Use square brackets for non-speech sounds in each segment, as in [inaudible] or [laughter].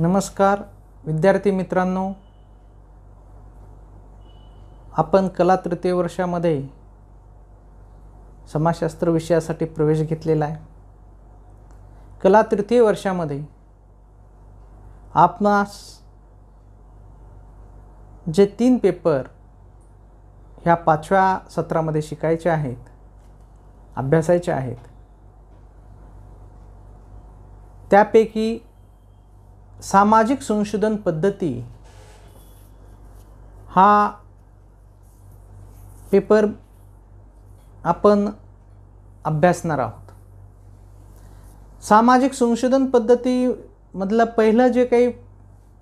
नमस्कार विद्यार्थी मित्रांनो आपण कला तृतीय वर्षामध्ये समाजशास्त्र विषयासाठी प्रवेश घेतलेला आहे कला तृतीय वर्षामध्ये आपणास जे तीन पेपर ह्या पाचव्या सत्रामध्ये शिकायचे आहेत अभ्यासायचे आहेत त्यापैकी सामाजिक संशोधन पद्धती हा पेपर आपण अभ्यासणार आहोत सामाजिक संशोधन पद्धतीमधलं पहिलं जे काही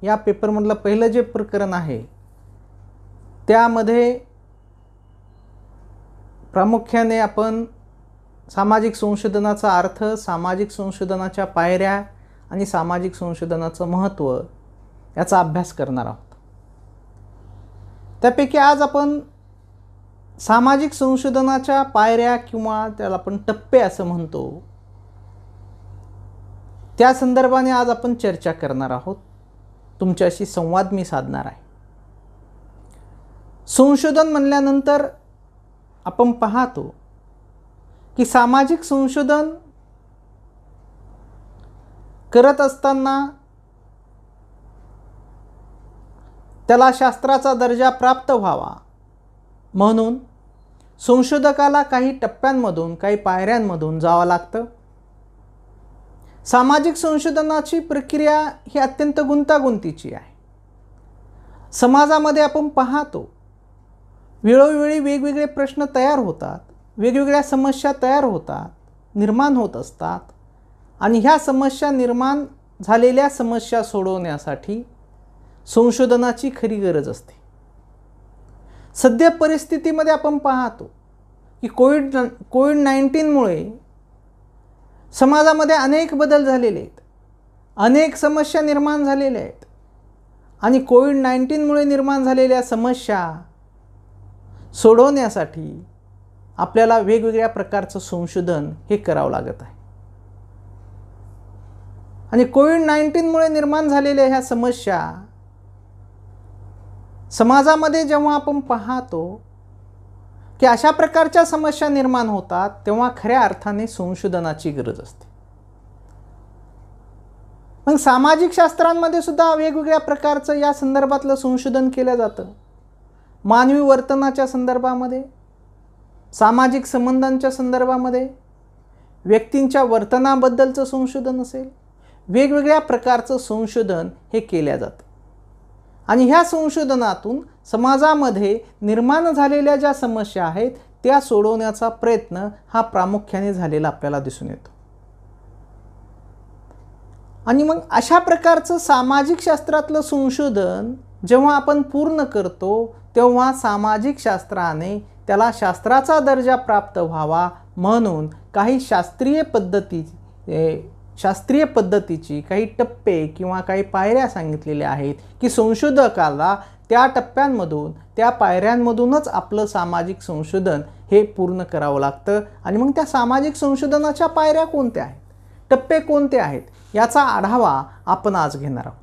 या पेपरमधलं पहिलं जे प्रकरण आहे त्यामध्ये प्रामुख्याने आपण सामाजिक संशोधनाचा अर्थ सामाजिक संशोधनाच्या पायऱ्या आणि सामाजिक संशोधनाचं महत्त्व याचा अभ्यास करणार आहोत त्यापैकी आज आपण सामाजिक संशोधनाच्या पायऱ्या किंवा त्याला आपण टप्पे असं म्हणतो त्या संदर्भाने आज आपण चर्चा करणार आहोत तुमच्याशी संवाद मी साधणार आहे संशोधन म्हणल्यानंतर आपण पाहतो की सामाजिक संशोधन करत असताना त्याला शास्त्राचा दर्जा प्राप्त व्हावा म्हणून संशोधकाला काही टप्प्यांमधून काही पायऱ्यांमधून जावं लागतं सामाजिक संशोधनाची प्रक्रिया ही अत्यंत गुंतागुंतीची आहे समाजामध्ये आपण पाहतो वेळोवेळी वेगवेगळे प्रश्न तयार होतात वेगवेगळ्या समस्या तयार होतात निर्माण होत असतात आणि ह्या समस्या निर्माण झालेल्या समस्या सोडवण्यासाठी संशोधनाची खरी गरज असते सध्या परिस्थितीमध्ये आपण पाहतो की कोविड कोविड नाईन्टीनमुळे समाजामध्ये अनेक बदल झालेले आहेत अनेक समस्या निर्माण झालेल्या आहेत आणि कोविड नाईन्टीनमुळे निर्माण झालेल्या समस्या सोडवण्यासाठी आपल्याला वेगवेगळ्या प्रकारचं संशोधन हे करावं लागत आहे आणि कोविड नाईन्टीनमुळे निर्माण झालेल्या ह्या समस्या समाजामध्ये जेव्हा आपण पाहतो की अशा प्रकारच्या समस्या निर्माण होतात तेव्हा खऱ्या अर्थाने संशोधनाची गरज असते मग सामाजिक शास्त्रांमध्ये सुद्धा वेगवेगळ्या प्रकारचं या संदर्भातलं संशोधन केलं जातं मानवी वर्तनाच्या संदर्भामध्ये सामाजिक संबंधांच्या संदर्भामध्ये व्यक्तींच्या वर्तनाबद्दलचं संशोधन असेल वेगवेगळ्या प्रकारचं संशोधन हे केल्या जातं आणि ह्या संशोधनातून समाजामध्ये निर्माण झालेल्या ज्या समस्या आहेत त्या सोडवण्याचा प्रयत्न हा प्रामुख्याने झालेला आपल्याला दिसून येतो आणि मग अशा प्रकारचं सामाजिक शास्त्रातलं संशोधन जेव्हा आपण पूर्ण करतो तेव्हा सामाजिक शास्त्राने त्याला शास्त्राचा दर्जा प्राप्त व्हावा म्हणून काही शास्त्रीय पद्धती शास्त्रीय पद्धतीची काही टप्पे किंवा काही पायऱ्या सांगितलेल्या आहेत की संशोधकाला त्या टप्प्यांमधून त्या पायऱ्यांमधूनच आपलं सामाजिक संशोधन हे पूर्ण करावं लागतं आणि मग त्या सामाजिक संशोधनाच्या पायऱ्या कोणत्या आहेत टप्पे कोणते आहेत याचा आढावा आपण आज घेणार आहोत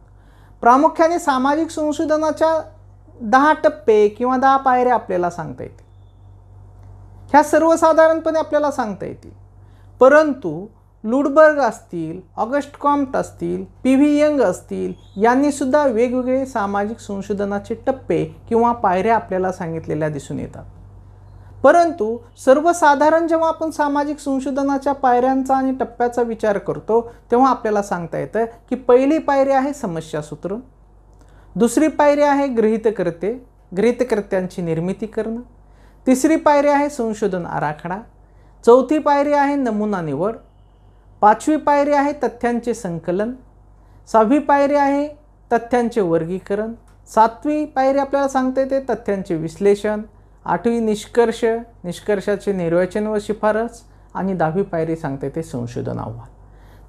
प्रामुख्याने सामाजिक संशोधनाच्या दहा टप्पे किंवा दहा पायऱ्या आपल्याला सांगता येतील ह्या सर्वसाधारणपणे आपल्याला सांगता येतील परंतु लुडबर्ग असतील ऑगस्ट कॉम्ट असतील पी व्ही यंग असतील यांनीसुद्धा वेगवेगळे सामाजिक संशोधनाचे टप्पे किंवा पायऱ्या आपल्याला सांगितलेल्या दिसून येतात परंतु सर्वसाधारण जेव्हा आपण सामाजिक संशोधनाच्या पायऱ्यांचा आणि टप्प्याचा विचार करतो तेव्हा आपल्याला सांगता येतं की पहिली पायरी आहे समस्यासूत्र दुसरी पायरी आहे गृहितकर्ते गृहितकर्त्यांची निर्मिती करणं तिसरी पायरी आहे संशोधन आराखडा चौथी पायरी आहे नमुना निवड पाचवी पायरी आहे तथ्यांचे संकलन सहावी पायरी आहे तथ्यांचे वर्गीकरण सातवी पायरी आपल्याला सांगता येते तथ्यांचे विश्लेषण आठवी निष्कर्ष निष्कर्षाचे निर्वाचन व शिफारस आणि दहावी पायरी सांगता येते संशोधन आव्हान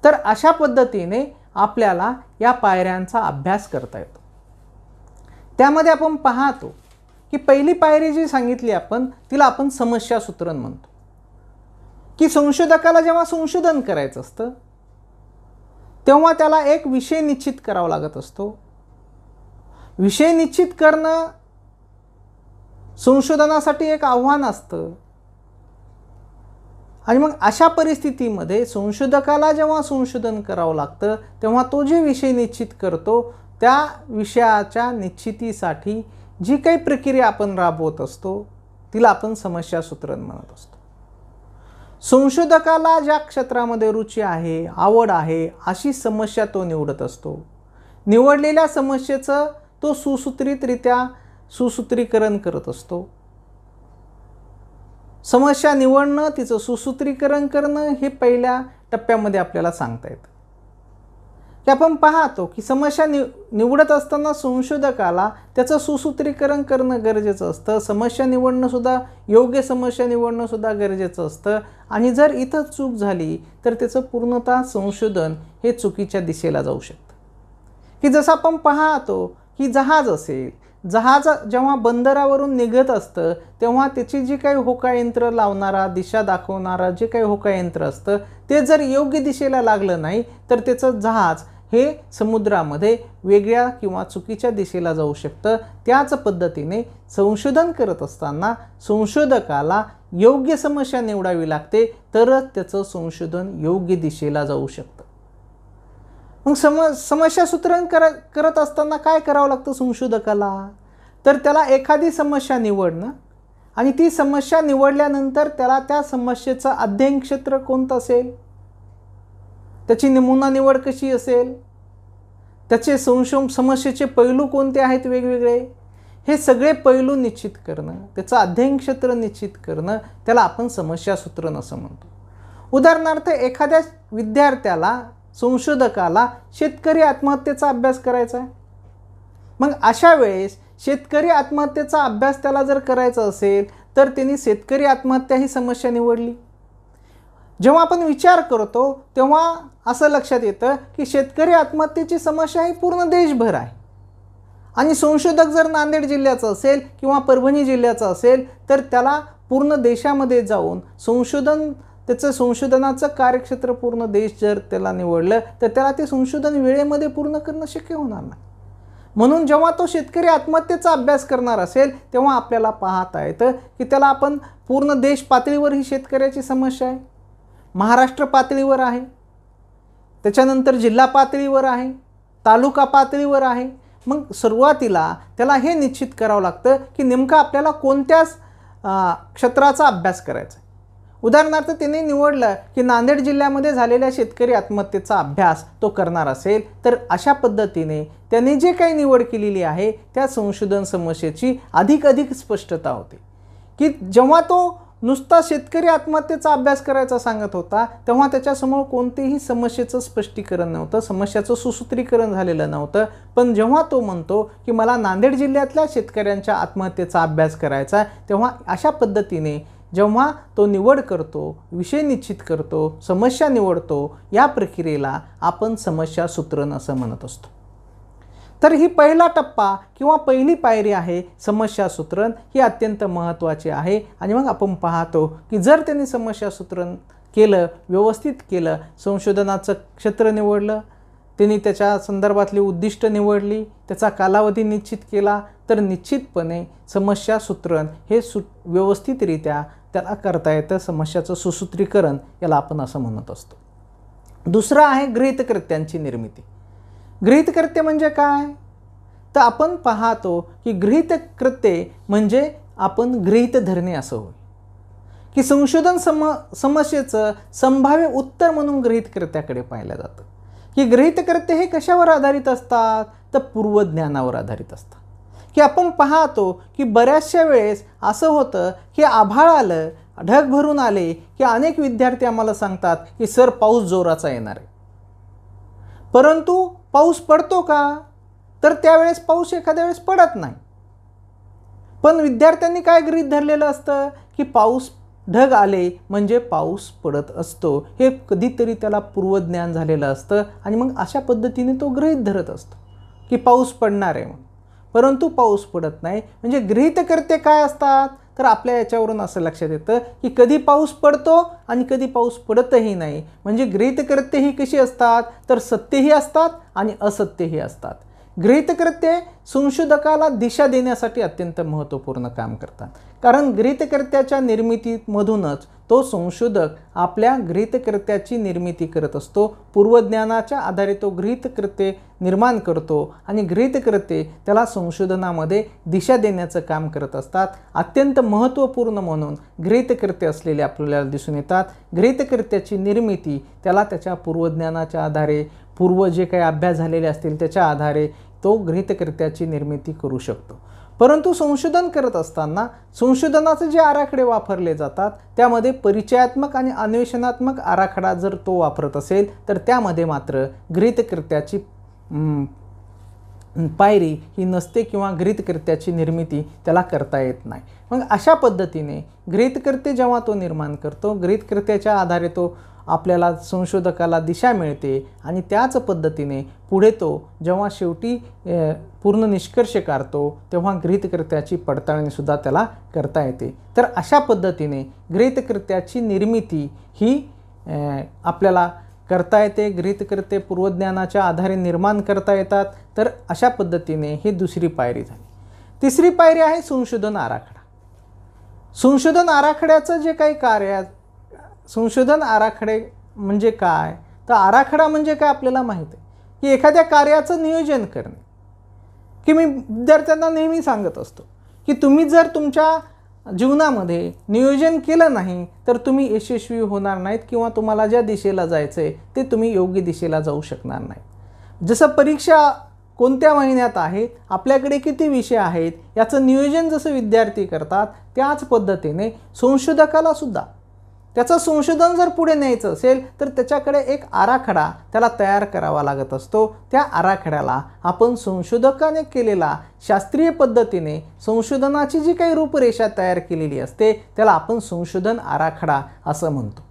तर अशा पद्धतीने आपल्याला या पायऱ्यांचा अभ्यास करता येतो त्यामध्ये आपण पाहतो की पहिली पायरी जी सांगितली आपण तिला आपण समस्यासूत्रण म्हणतो की संशोधकाला जेव्हा संशोधन करायचं असतं तेव्हा त्याला एक विषय निश्चित करावा लागत असतो विषय निश्चित करणं संशोधनासाठी एक आव्हान असतं आणि मग अशा परिस्थितीमध्ये संशोधकाला जेव्हा संशोधन करावं लागतं तेव्हा तो जे विषय निश्चित करतो त्या विषयाच्या निश्चितीसाठी जी काही प्रक्रिया आपण राबवत असतो तिला आपण समस्यासूत्रण म्हणत असतो संशोधकाला ज्या क्षेत्रामध्ये रुची आहे आवड आहे अशी समस्या तो निवडत असतो निवडलेल्या समस्येचं तो सुसूत्रितरित्या सुसूत्रीकरण करत असतो समस्या निवडणं तिचं सुसूत्रीकरण करणं हे पहिल्या टप्प्यामध्ये आपल्याला सांगता येतं की आपण पाहतो की समस्या निव निवडत असताना संशोधकाला त्याचं सुसूत्रीकरण करणं गरजेचं असतं समस्या निवडणंसुद्धा योग्य समस्या निवडणंसुद्धा गरजेचं असतं आणि जर इथं चूक झाली तर त्याचं पूर्णतः संशोधन हे चुकीच्या दिशेला जाऊ शकतं की जसं आपण पाहतो की जहाज असेल जहाज जेव्हा बंदरावरून निघत असतं तेव्हा त्याची जी काही होकायंत्र लावणारा दिशा दाखवणारा जे काही होकायंत्र असतं ते जर योग्य दिशेला लागलं नाही तर त्याचं जहाज हे समुद्रामध्ये वेगळ्या किंवा चुकीच्या दिशेला जाऊ शकतं त्याच पद्धतीने संशोधन करत असताना संशोधकाला योग्य समस्या निवडावी लागते तरच त्याचं संशोधन योग्य दिशेला जाऊ शकतं मग सम समस्या सूत्रण करत असताना काय करावं लागतं संशोधकाला तर त्याला एखादी समस्या निवडणं आणि ती समस्या निवडल्यानंतर त्याला त्या समस्येचं अध्ययन क्षेत्र कोणतं असेल त्याची नमुना निवड कशी असेल त्याचे संशो समस्येचे पैलू कोणते आहेत वेगवेगळे हे सगळे पैलू निश्चित करणं त्याचं अध्ययन क्षेत्र निश्चित करणं त्याला आपण समस्या सूत्रण असं म्हणतो उदाहरणार्थ एखाद्या विद्यार्थ्याला संशोधकाला शेतकरी आत्महत्येचा अभ्यास करायचा आहे मग अशा वेळेस शेतकरी आत्महत्येचा अभ्यास त्याला जर करायचा असेल तर त्यांनी शेतकरी आत्महत्या ही समस्या निवडली जेव्हा आपण विचार करतो तेव्हा असं लक्षात येतं की शेतकरी आत्महत्येची समस्या ही पूर्ण देशभर आहे आणि संशोधक जर नांदेड जिल्ह्याचा असेल किंवा परभणी जिल्ह्याचा असेल तर त्याला पूर्ण देशामध्ये जाऊन संशोधन त्याचं संशोधनाचं कार्यक्षेत्र पूर्ण देश जर त्याला निवडलं तर त्याला ते संशोधन वेळेमध्ये पूर्ण करणं शक्य होणार नाही म्हणून जेव्हा तो शेतकरी आत्महत्येचा अभ्यास करणार असेल तेव्हा आपल्याला पाहता येतं की त्याला आपण पूर्ण देश पातळीवर ही शेतकऱ्याची समस्या आहे महाराष्ट्र पातळीवर आहे त्याच्यानंतर जिल्हा पातळीवर आहे तालुका पातळीवर आहे मग सुरुवातीला त्याला हे निश्चित करावं लागतं की नेमकं आपल्याला कोणत्याच क्षेत्राचा अभ्यास करायचा आहे उदाहरणार्थ त्यांनी निवडलं की नांदेड जिल्ह्यामध्ये झालेल्या शेतकरी आत्महत्येचा अभ्यास तो करणार असेल तर अशा पद्धतीने त्यांनी जे काही निवड केलेली आहे त्या संशोधन समस्येची अधिक अधिक स्पष्टता होते की जेव्हा तो नुसता शेतकरी आत्महत्येचा अभ्यास करायचा सांगत होता तेव्हा त्याच्यासमोर कोणतेही समस्येचं स्पष्टीकरण नव्हतं समस्याचं सुसूत्रीकरण झालेलं नव्हतं पण जेव्हा तो म्हणतो की मला नांदेड जिल्ह्यातल्या शेतकऱ्यांच्या आत्महत्येचा अभ्यास करायचा तेव्हा अशा पद्धतीने जेव्हा तो निवड करतो विषय निश्चित करतो समस्या निवडतो या प्रक्रियेला आपण समस्या सूत्रण असं म्हणत असतो तर ही पहिला टप्पा किंवा पहिली पायरी आहे समस्या सूत्रण ही अत्यंत महत्त्वाची आहे आणि मग आपण पाहतो की जर त्यांनी समस्या सूत्रण केलं व्यवस्थित केलं संशोधनाचं क्षेत्र निवडलं त्यांनी त्याच्या संदर्भातली उद्दिष्ट निवडली त्याचा कालावधी निश्चित केला तर निश्चितपणे समस्या सूत्रण हे सु व्यवस्थितरित्या त्याला करता येतं समस्याचं सुसूत्रीकरण याला आपण असं म्हणत असतो दुसरं आहे गृहितकृत्यांची निर्मिती गृहितकृत्य म्हणजे काय तर आपण पाहतो की गृहितकृत्य म्हणजे आपण गृहित धरणे असं होय की संशोधन सम समस्येचं संभाव्य उत्तर म्हणून गृहितकर्त्याकडे पाहिलं जातं की गृहितकर्ते हे कशावर आधारित असतात तर पूर्वज्ञानावर आधारित असतात की आपण पाहतो की बऱ्याचशा वेळेस असं होतं की आभाळ आलं ढग भरून आले की अनेक विद्यार्थी आम्हाला सांगतात की सर पाऊस जोराचा येणार आहे परंतु पाऊस पडतो का तर त्यावेळेस पाऊस एखाद्या वेळेस पडत नाही पण विद्यार्थ्यांनी काय गृहित धरलेलं असतं की पाऊस ढग आले म्हणजे पाऊस पडत असतो हे कधीतरी त्याला पूर्वज्ञान झालेलं असतं आणि मग अशा पद्धतीने तो गृहित धरत असतो की पाऊस पडणार आहे मग परंतु पाऊस पडत नाही म्हणजे गृहितकर्ते काय असतात तर आपल्या याच्यावरून असं लक्षात येतं की कधी पाऊस पडतो आणि कधी पाऊस पडतही नाही म्हणजे ही कशी असतात तर सत्यही असतात आणि असत्यही असतात गृहितकर्ते संशोधकाला दिशा देण्यासाठी अत्यंत महत्त्वपूर्ण काम करतात कारण ग्रीतकर्त्याच्या निर्मितीमधूनच तो संशोधक आपल्या गृहितकृत्याची निर्मिती करत असतो पूर्वज्ञानाच्या आधारे तो गृहितकृत्ये निर्माण करतो आणि गृहितकृत्ये त्याला संशोधनामध्ये दिशा देण्याचं काम करत असतात अत्यंत महत्त्वपूर्ण म्हणून गृहितकृत्य असलेले आपल्याला दिसून येतात गृहितकृत्याची निर्मिती त्याला त्याच्या पूर्वज्ञानाच्या आधारे पूर्व जे काही अभ्यास झालेले असतील त्याच्या आधारे तो गृहितकृत्याची निर्मिती करू शकतो परंतु संशोधन करत असताना संशोधनाचे जे आराखडे वापरले जातात त्यामध्ये परिचयात्मक आणि अन्वेषणात्मक आराखडा जर तो वापरत असेल तर त्यामध्ये मात्र गृहितकृत्याची पायरी ही नसते किंवा गृहितकृत्याची निर्मिती त्याला करता येत नाही मग अशा पद्धतीने गृहितकृत्य जेव्हा तो निर्माण करतो गृहितकृत्याच्या आधारे तो आपल्याला संशोधकाला दिशा मिळते आणि त्याच पद्धतीने पुढे तो जेव्हा शेवटी पूर्ण निष्कर्ष काढतो तेव्हा गृहितकृत्याची पडताळणीसुद्धा त्याला करता येते तर अशा पद्धतीने गृहितकृत्याची निर्मिती ही आपल्याला करता येते गृहितकृत्य पूर्वज्ञानाच्या आधारे निर्माण करता येतात तर अशा पद्धतीने ही दुसरी पायरी झाली तिसरी पायरी आहे संशोधन आराखडा संशोधन आराखड्याचं जे काही कार्य संशोधन आराखडे म्हणजे काय तर आराखडा म्हणजे काय आपल्याला माहीत आहे की एखाद्या कार्याचं नियोजन करणे की मी विद्यार्थ्यांना नेहमी सांगत असतो की तुम्ही जर तुमच्या जीवनामध्ये नियोजन केलं नाही तर तुम्ही यशस्वी होणार नाहीत किंवा तुम्हाला ज्या दिशेला जायचं आहे ते तुम्ही योग्य दिशेला जाऊ शकणार नाही जसं परीक्षा कोणत्या महिन्यात आहे आपल्याकडे किती विषय आहेत याचं नियोजन जसं विद्यार्थी करतात त्याच पद्धतीने संशोधकालासुद्धा त्याचं संशोधन जर पुढे न्यायचं असेल तर त्याच्याकडे एक आराखडा त्याला तयार करावा लागत असतो त्या आराखड्याला आपण संशोधकाने केलेला शास्त्रीय पद्धतीने संशोधनाची जी काही रूपरेषा तयार केलेली असते त्याला आपण संशोधन आराखडा असं म्हणतो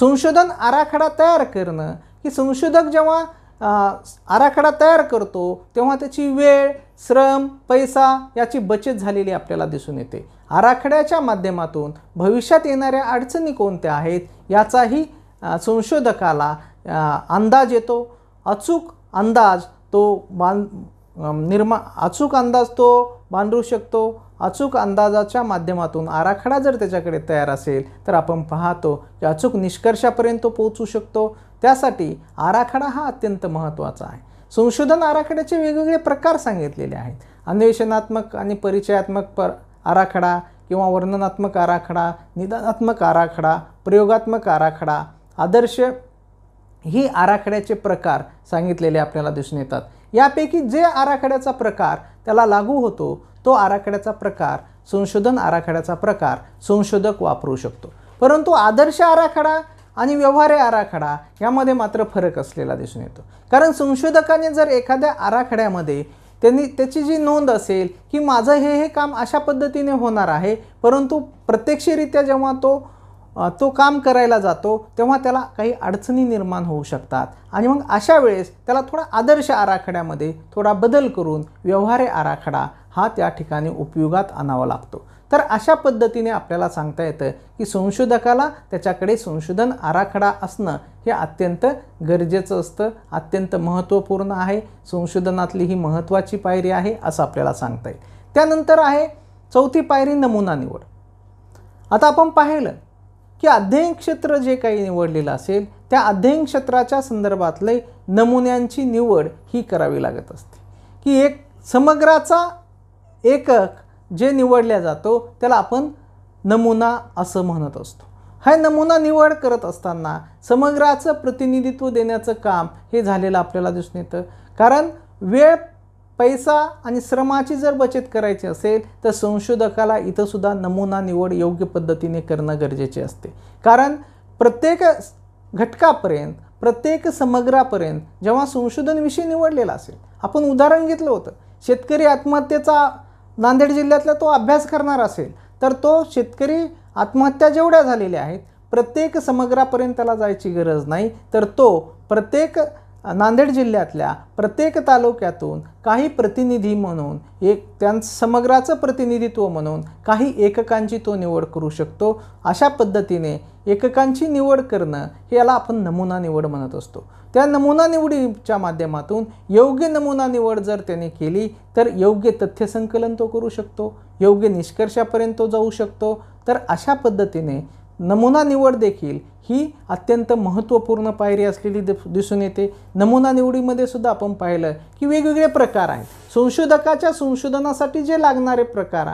संशोधन आराखडा तयार करणं की संशोधक जेव्हा आराखडा तयार करतो तेव्हा त्याची वेळ श्रम पैसा याची बचत झालेली आपल्याला दिसून येते आराखड्याच्या माध्यमातून भविष्यात येणाऱ्या अडचणी कोणत्या आहेत याचाही संशोधकाला अंदाज येतो अचूक अंदाज तो बांध निर्मा अचूक अंदाज तो बांधू शकतो अचूक अंदाजाच्या माध्यमातून आराखडा जर त्याच्याकडे तयार असेल तर आपण पाहतो की अचूक निष्कर्षापर्यंत तो पोहोचू शकतो त्यासाठी आराखडा हा अत्यंत महत्त्वाचा आहे संशोधन आराखड्याचे वेगवेगळे प्रकार सांगितलेले आहेत अन्वेषणात्मक आणि परिचयात्मक पर आराखडा किंवा वर्णनात्मक आराखडा निदानात्मक आराखडा प्रयोगात्मक आराखडा आदर्श ही आराखड्याचे प्रकार सांगितलेले आपल्याला दिसून येतात यापैकी जे आराखड्याचा प्रकार त्याला लागू होतो तो आराखड्याचा प्रकार संशोधन आराखड्याचा प्रकार संशोधक वापरू शकतो परंतु आदर्श आराखडा आणि व्यवहार्य आराखडा यामध्ये मात्र फरक असलेला दिसून येतो कारण संशोधकाने जर एखाद्या आराखड्यामध्ये त्यांनी त्याची जी नोंद असेल की माझं हे हे काम अशा पद्धतीने होणार आहे परंतु प्रत्यक्षरित्या जेव्हा तो तो काम करायला जातो तेव्हा त्याला काही अडचणी निर्माण होऊ शकतात आणि मग अशा वेळेस त्याला थोडा आदर्श आराखड्यामध्ये थोडा बदल करून व्यवहारे आराखडा हा त्या ठिकाणी उपयोगात आणावा लागतो तर अशा पद्धतीने आपल्याला सांगता येतं की संशोधकाला त्याच्याकडे संशोधन आराखडा असणं हे अत्यंत गरजेचं असतं अत्यंत महत्त्वपूर्ण आहे संशोधनातली ही महत्त्वाची पायरी आहे असं आपल्याला सांगता येईल त्यानंतर आहे चौथी पायरी नमुना निवड आता आपण पाहिलं की अध्ययन क्षेत्र जे काही निवडलेलं असेल त्या अध्ययन क्षेत्राच्या संदर्भातले नमुन्यांची निवड ही करावी लागत असते की एक समग्राचा एकक जे निवडल्या जातो त्याला आपण नमुना असं म्हणत असतो हा नमुना निवड करत असताना समग्राचं प्रतिनिधित्व देण्याचं काम हे झालेलं आपल्याला दिसून येतं कारण वेळ पैसा आणि श्रमाची जर बचत करायची असेल तर संशोधकाला इथंसुद्धा नमुना निवड योग्य पद्धतीने करणं गरजेचे असते कारण प्रत्येक घटकापर्यंत प्रत्येक समग्रापर्यंत जेव्हा संशोधन विषय निवडलेला असेल आपण उदाहरण घेतलं होतं शेतकरी आत्महत्येचा नांदेड जिल्ह्यातला तो अभ्यास करणार असेल तर तो शेतकरी आत्महत्या जेवढ्या झालेल्या आहेत प्रत्येक समग्रापर्यंत त्याला जायची गरज नाही तर तो प्रत्येक नांदेड जिल्ह्यातल्या प्रत्येक तालुक्यातून काही प्रतिनिधी म्हणून एक त्यां समग्राचं प्रतिनिधित्व म्हणून काही एककांची तो निवड करू शकतो अशा पद्धतीने एककांची निवड करणं हे याला आपण नमुना निवड म्हणत असतो त्या नमुना निवडीच्या माध्यमातून योग्य नमुना निवड जर त्याने केली तर योग्य तथ्य संकलन तो करू शकतो योग्य निष्कर्षापर्यंत तो जाऊ शकतो तर अशा पद्धतीने नमुना निवड देखील ही अत्यंत महत्त्वपूर्ण पायरी असलेली दिसून येते नमुना निवडीमध्ये सुद्धा आपण पाहिलं की वेगवेगळे प्रकार आहेत संशोधकाच्या संशोधनासाठी जे लागणारे प्रकार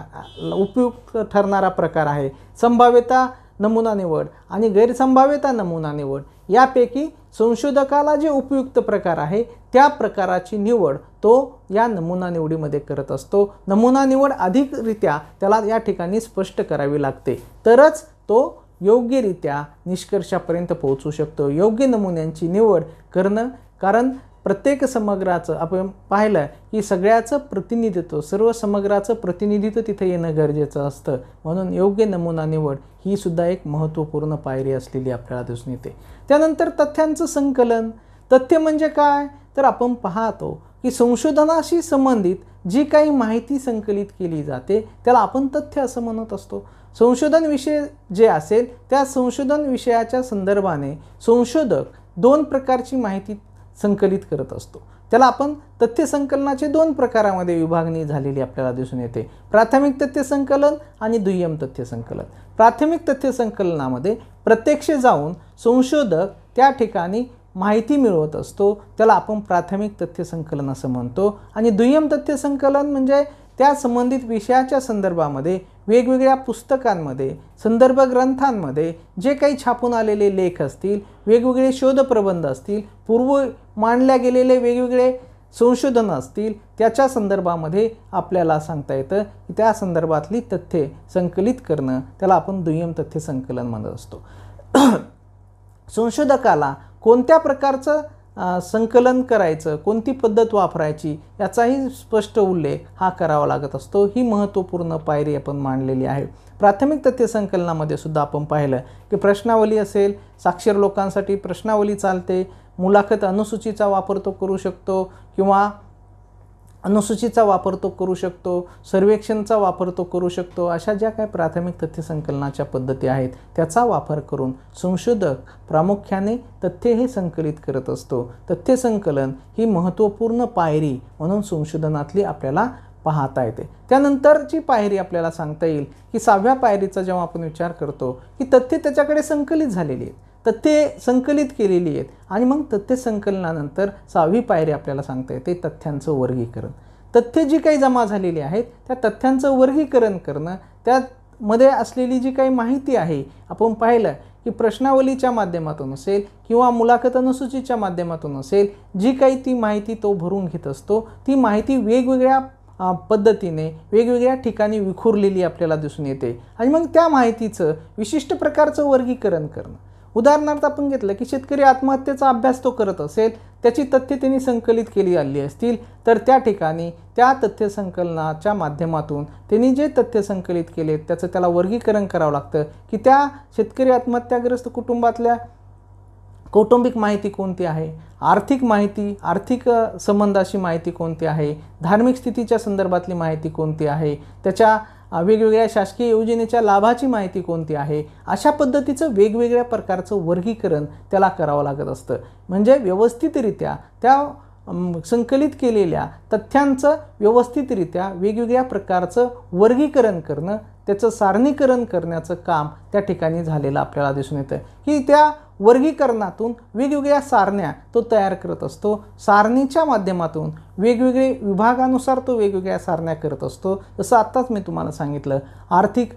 उपयुक्त ठरणारा प्रकार आहे संभाव्यता नमुना निवड आणि गैरसंभाव्यता नमुना निवड यापैकी संशोधकाला जे उपयुक्त प्रकार आहे त्या प्रकाराची निवड तो या नमुना निवडीमध्ये करत असतो नमुना निवड अधिकरित्या त्याला या ठिकाणी स्पष्ट करावी लागते तरच तो योग्यरित्या निष्कर्षापर्यंत पोहोचू शकतो योग्य नमुन्यांची निवड करणं कारण प्रत्येक समग्राचं आपण पाहिलं की सगळ्याचं प्रतिनिधित्व सर्व समग्राचं प्रतिनिधित्व तिथे येणं गरजेचं असतं म्हणून योग्य नमुना निवड ही सुद्धा एक महत्त्वपूर्ण पायरी असलेली आपल्याला दिसून येते त्यानंतर तथ्यांचं संकलन तथ्य म्हणजे काय तर आपण पाहतो की संशोधनाशी संबंधित जी काही माहिती संकलित केली जाते त्याला आपण तथ्य असं म्हणत असतो संशोधन विषय जे असेल त्या संशोधन विषयाच्या संदर्भाने संशोधक दोन प्रकारची माहिती संकलित करत असतो त्याला आपण तथ्य संकलनाचे दोन प्रकारामध्ये विभागणी झालेली आपल्याला दिसून येते प्राथमिक तथ्य संकलन आणि दुय्यम तथ्य संकलन प्राथमिक तथ्य संकलनामध्ये प्रत्यक्ष जाऊन संशोधक त्या ठिकाणी माहिती मिळवत असतो त्याला आपण प्राथमिक तथ्य संकलन असं म्हणतो आणि दुय्यम तथ्य संकलन म्हणजे त्या संबंधित विषयाच्या संदर्भामध्ये वेगवेगळ्या पुस्तकांमध्ये संदर्भ ग्रंथांमध्ये जे काही छापून आलेले लेख असतील वेगवेगळे शोधप्रबंध असतील पूर्व मांडल्या गेलेले वेगवेगळे संशोधन असतील त्याच्या संदर्भामध्ये आपल्याला सांगता येतं की त्या संदर्भातली तथ्ये संकलित करणं त्याला आपण दुय्यम तथ्य संकलन म्हणत असतो संशोधकाला कोणत्या प्रकारचं संकलन करायचं कोणती पद्धत वापरायची याचाही स्पष्ट उल्लेख हा करावा लागत असतो ही महत्त्वपूर्ण पायरी आपण मांडलेली आहे प्राथमिक तथ्य संकलनामध्ये सुद्धा आपण पाहिलं की प्रश्नावली असेल साक्षर लोकांसाठी प्रश्नावली चालते मुलाखत अनुसूचीचा वापर तो करू शकतो किंवा अनुसूचीचा वापर तो करू शकतो सर्वेक्षणचा वापर तो करू शकतो अशा ज्या काही प्राथमिक तथ्य संकलनाच्या पद्धती आहेत त्याचा वापर करून संशोधक प्रामुख्याने तथ्य हे संकलित करत असतो तथ्य संकलन ही महत्त्वपूर्ण पायरी म्हणून संशोधनातली आपल्याला पाहता येते त्यानंतरची पायरी आपल्याला सांगता येईल की सहाव्या पायरीचा जेव्हा आपण विचार करतो की तथ्ये त्याच्याकडे संकलित झालेली आहेत तथ्ये संकलित केलेली आहेत आणि मग तथ्य संकलनानंतर सहावी पायरी आपल्याला सांगता येते तथ्यांचं वर्गीकरण तथ्य जी काही जमा झालेली आहेत त्या तथ्यांचं वर्गीकरण करणं त्यामध्ये असलेली जी काही माहिती आहे आपण पाहिलं की प्रश्नावलीच्या माध्यमातून असेल किंवा मुलाखत अनुसूचीच्या माध्यमातून असेल जी काही ती माहिती तो भरून घेत असतो ती माहिती वेगवेगळ्या पद्धतीने वेगवेगळ्या ठिकाणी विखुरलेली आपल्याला दिसून येते आणि मग त्या माहितीचं विशिष्ट प्रकारचं वर्गीकरण करणं उदाहरणार्थ आपण घेतलं की शेतकरी आत्महत्येचा अभ्यास तो करत असेल त्याची तथ्ये त्यांनी संकलित केली आली असतील तर त्या ठिकाणी त्या तथ्य संकलनाच्या माध्यमातून त्यांनी जे तथ्य संकलित केले त्याचं त्याला वर्गीकरण करावं लागतं की त्या शेतकरी आत्महत्याग्रस्त कुटुंबातल्या कौटुंबिक माहिती कोणती आहे आर्थिक माहिती आर्थिक संबंधाशी माहिती कोणती आहे धार्मिक स्थितीच्या संदर्भातली माहिती कोणती आहे त्याच्या वेगवेगळ्या शासकीय योजनेच्या लाभाची माहिती कोणती आहे अशा पद्धतीचं वेगवेगळ्या प्रकारचं वर्गीकरण त्याला करावं लागत असतं म्हणजे व्यवस्थितरित्या त्या संकलित केलेल्या तथ्यांचं व्यवस्थितरित्या वेगवेगळ्या प्रकारचं वर्गीकरण करणं त्याचं सारणीकरण करण्याचं काम त्या ठिकाणी झालेलं आपल्याला दिसून येतं की त्या वर्गीकरणातून वेगवेगळ्या सारण्या तो तयार करत असतो सारणीच्या माध्यमातून वेगवेगळे विभागानुसार तो वेगवेगळ्या सारण्या करत असतो जसं आत्ताच मी तुम्हाला सांगितलं आर्थिक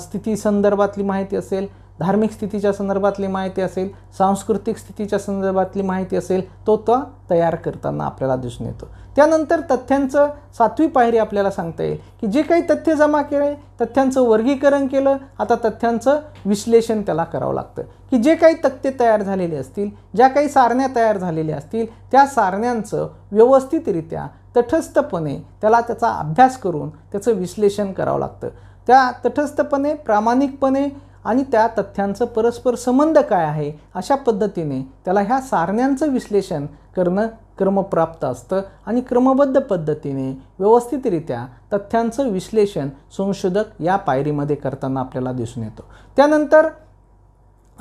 स्थिती संदर्भातली माहिती असेल धार्मिक स्थितीच्या संदर्भातली माहिती असेल सांस्कृतिक स्थितीच्या संदर्भातली माहिती असेल तो तो तयार करताना आपल्याला दिसून येतो त्यानंतर तथ्यांचं सातवी पायरी आपल्याला सांगता येईल की जे काही तथ्य जमा केले तथ्यांचं वर्गीकरण केलं आता तथ्यांचं विश्लेषण त्याला करावं लागतं की जे काही तथ्य तयार झालेले असतील ज्या काही सारण्या तयार झालेल्या असतील त्या सारण्यांचं व्यवस्थितरित्या तटस्थपणे त्याला त्याचा अभ्यास करून त्याचं विश्लेषण करावं लागतं त्या तटस्थपणे प्रामाणिकपणे आणि त्या तथ्यांचं परस्पर संबंध काय आहे अशा पद्धतीने त्याला ह्या सारण्यांचं विश्लेषण करणं क्रमप्राप्त असतं आणि क्रमबद्ध पद्धतीने व्यवस्थितरित्या तथ्यांचं विश्लेषण संशोधक या पायरीमध्ये करताना आपल्याला दिसून येतो त्यानंतर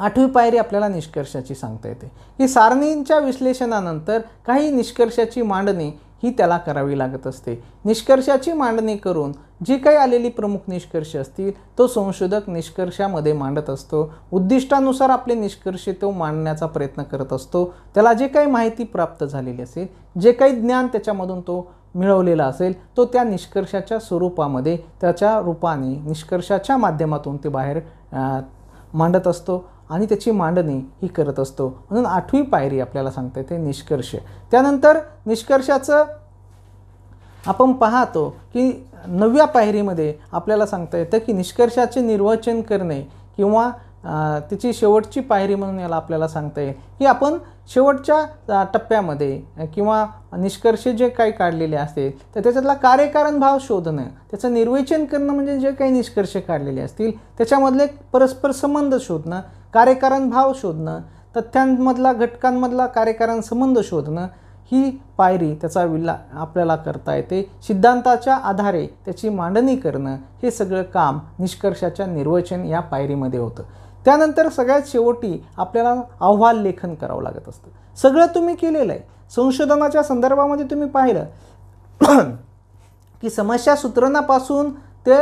आठवी पायरी आपल्याला निष्कर्षाची सांगता येते की सारणींच्या विश्लेषणानंतर काही निष्कर्षाची मांडणी ही त्याला करावी लागत असते निष्कर्षाची मांडणी करून जी काही आलेली प्रमुख निष्कर्ष असतील तो संशोधक निष्कर्षामध्ये मांडत असतो उद्दिष्टानुसार आपले निष्कर्ष तो मांडण्याचा प्रयत्न करत असतो त्याला जे काही माहिती प्राप्त झालेली असेल जे काही ज्ञान त्याच्यामधून तो मिळवलेला असेल तो त्या निष्कर्षाच्या स्वरूपामध्ये त्याच्या रूपाने निष्कर्षाच्या माध्यमातून ते बाहेर मांडत असतो आणि त्याची मांडणी ही करत असतो म्हणून आठवी पायरी आपल्याला सांगता येते निष्कर्ष त्यानंतर निष्कर्षाचं आपण पाहतो की नव्या पायरीमध्ये आपल्याला सांगता येतं की निष्कर्षाचे निर्वचन करणे किंवा तिची शेवटची पायरी म्हणून याला आपल्याला सांगता येईल की आपण शेवटच्या टप्प्यामध्ये किंवा निष्कर्ष जे काही काढलेले असतील तर त्याच्यातला कार्यकारण भाव शोधणं त्याचं निर्वेचन करणं म्हणजे जे काही निष्कर्ष काढलेले असतील त्याच्यामधले परस्पर संबंध शोधणं कार्यकारण भाव शोधणं तथ्यांमधला घटकांमधला कार्यकारण संबंध शोधणं ही पायरी त्याचा विला आपल्याला करता येते सिद्धांताच्या आधारे त्याची मांडणी करणं हे सगळं काम निष्कर्षाच्या निर्वचन या पायरीमध्ये होतं त्यानंतर सगळ्यात शेवटी आपल्याला अहवाल लेखन करावं लागत असतं सगळं तुम्ही केलेलं आहे संशोधनाच्या संदर्भामध्ये तुम्ही पाहिलं [clears throat] की समस्या सूत्रणापासून ते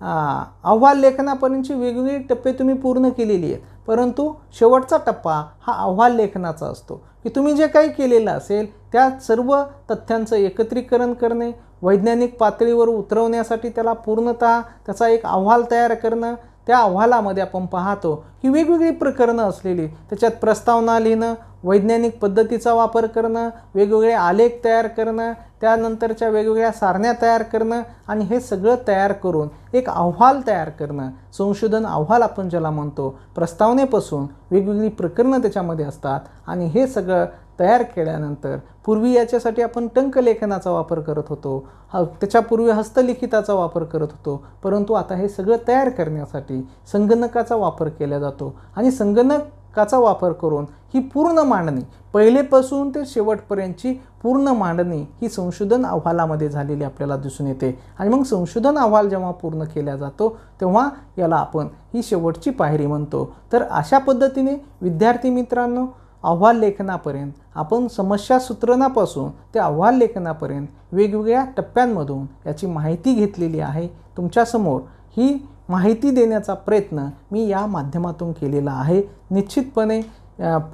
अहवाल लेखनापर्यंतची वेगवेगळी टप्पे तुम्ही पूर्ण केलेली आहेत परंतु शेवटचा टप्पा हा अहवाल लेखनाचा असतो की तुम्ही जे काही केलेलं असेल त्या सर्व तथ्यांचं एकत्रीकरण करणे वैज्ञानिक पातळीवर उतरवण्यासाठी त्याला पूर्णतः त्याचा एक अहवाल तयार करणं त्या अहवालामध्ये आपण पाहतो की वेगवेगळी प्रकरणं असलेली त्याच्यात प्रस्तावना लिहिणं वैज्ञानिक पद्धतीचा वापर करणं वेगवेगळे आलेख तयार करणं त्यानंतरच्या वेगवेगळ्या सारण्या तयार करणं आणि हे सगळं तयार करून एक अहवाल तयार करणं संशोधन अहवाल आपण ज्याला म्हणतो प्रस्तावनेपासून वेगवेगळी प्रकरणं त्याच्यामध्ये असतात आणि हे सगळं तयार केल्यानंतर पूर्वी याच्यासाठी आपण टंकलेखनाचा वापर करत होतो ह त्याच्यापूर्वी हस्तलिखिताचा वापर करत होतो परंतु आता हे सगळं तयार करण्यासाठी संगणकाचा वापर केला जातो आणि संगणकाचा वापर करून ही पूर्ण मांडणी पहिलेपासून ते शेवटपर्यंतची पूर्ण मांडणी ही संशोधन अहवालामध्ये झालेली आपल्याला दिसून येते आणि मग संशोधन अहवाल जेव्हा पूर्ण केला जातो तेव्हा याला आपण ही शेवटची पायरी म्हणतो तर अशा पद्धतीने विद्यार्थी मित्रांनो अहवाल लेखनापर्यंत आपण समस्या सूत्रणापासून ते अहवाल लेखनापर्यंत वेगवेगळ्या टप्प्यांमधून याची माहिती घेतलेली आहे तुमच्यासमोर ही माहिती देण्याचा प्रयत्न मी या माध्यमातून केलेला आहे निश्चितपणे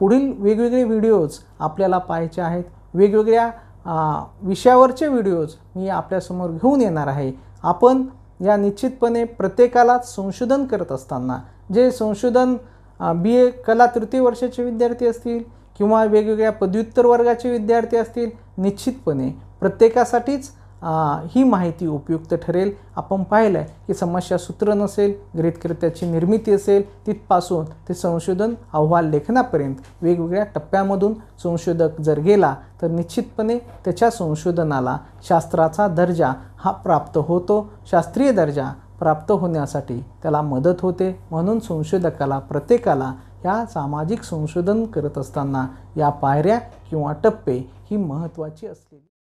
पुढील वेगवेगळे व्हिडिओज आपल्याला पाहायचे आहेत वेगवेगळ्या विषयावरचे व्हिडिओज मी आपल्यासमोर घेऊन येणार आहे आपण या निश्चितपणे प्रत्येकालाच संशोधन करत असताना जे संशोधन बी ए कला तृतीय वर्षाचे विद्यार्थी असतील किंवा वेगवेगळ्या पदव्युत्तर वर्गाचे विद्यार्थी असतील निश्चितपणे प्रत्येकासाठीच ही माहिती उपयुक्त ठरेल आपण पाहिलं आहे की समस्या सूत्र नसेल ग्रीतकृत्याची निर्मिती असेल तिथपासून ते संशोधन अहवाल लेखनापर्यंत वेगवेगळ्या टप्प्यामधून संशोधक जर गेला तर निश्चितपणे त्याच्या संशोधनाला शास्त्राचा दर्जा हा प्राप्त होतो शास्त्रीय दर्जा प्राप्त होण्यासाठी त्याला मदत होते म्हणून संशोधकाला प्रत्येकाला या सामाजिक संशोधन करत असताना या पायऱ्या किंवा टप्पे ही महत्त्वाची असलेली